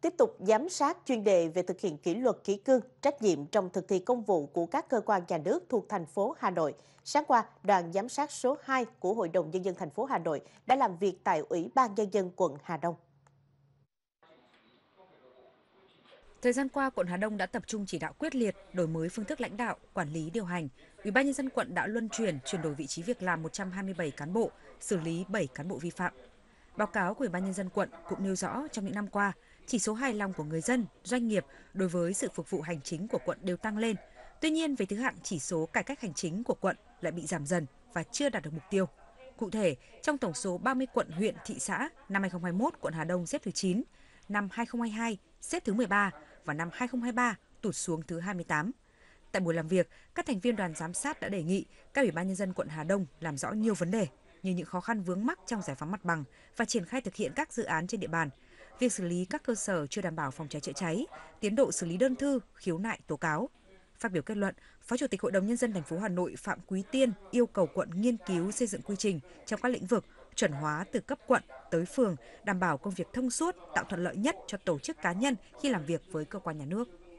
tiếp tục giám sát chuyên đề về thực hiện kỷ luật kỷ cương, trách nhiệm trong thực thi công vụ của các cơ quan nhà nước thuộc thành phố Hà Nội. Sáng qua, đoàn giám sát số 2 của Hội đồng Nhân dân thành phố Hà Nội đã làm việc tại Ủy ban Nhân dân quận Hà Đông. Thời gian qua, quận Hà Đông đã tập trung chỉ đạo quyết liệt, đổi mới phương thức lãnh đạo, quản lý điều hành. Ủy ban nhân dân quận đã luân chuyển, chuyển đổi vị trí việc làm 127 cán bộ, xử lý 7 cán bộ vi phạm. Báo cáo của Ủy ban nhân dân quận cũng nêu rõ trong những năm qua, chỉ số hài lòng của người dân, doanh nghiệp đối với sự phục vụ hành chính của quận đều tăng lên. Tuy nhiên, về thứ hạng chỉ số cải cách hành chính của quận lại bị giảm dần và chưa đạt được mục tiêu. Cụ thể, trong tổng số 30 quận, huyện, thị xã, năm 2021 quận Hà Đông xếp thứ 9, năm 2022 xếp thứ 13 và năm 2023 tụt xuống thứ 28. Tại buổi làm việc, các thành viên đoàn giám sát đã đề nghị các ủy ban nhân dân quận Hà Đông làm rõ nhiều vấn đề như những khó khăn vướng mắc trong giải phóng mặt bằng và triển khai thực hiện các dự án trên địa bàn, việc xử lý các cơ sở chưa đảm bảo phòng cháy chữa cháy, tiến độ xử lý đơn thư, khiếu nại, tố cáo. Phát biểu kết luận, Phó Chủ tịch Hội đồng nhân dân thành phố Hà Nội Phạm Quý Tiên yêu cầu quận nghiên cứu xây dựng quy trình trong các lĩnh vực chuẩn hóa từ cấp quận tới phường, đảm bảo công việc thông suốt, tạo thuận lợi nhất cho tổ chức cá nhân khi làm việc với cơ quan nhà nước.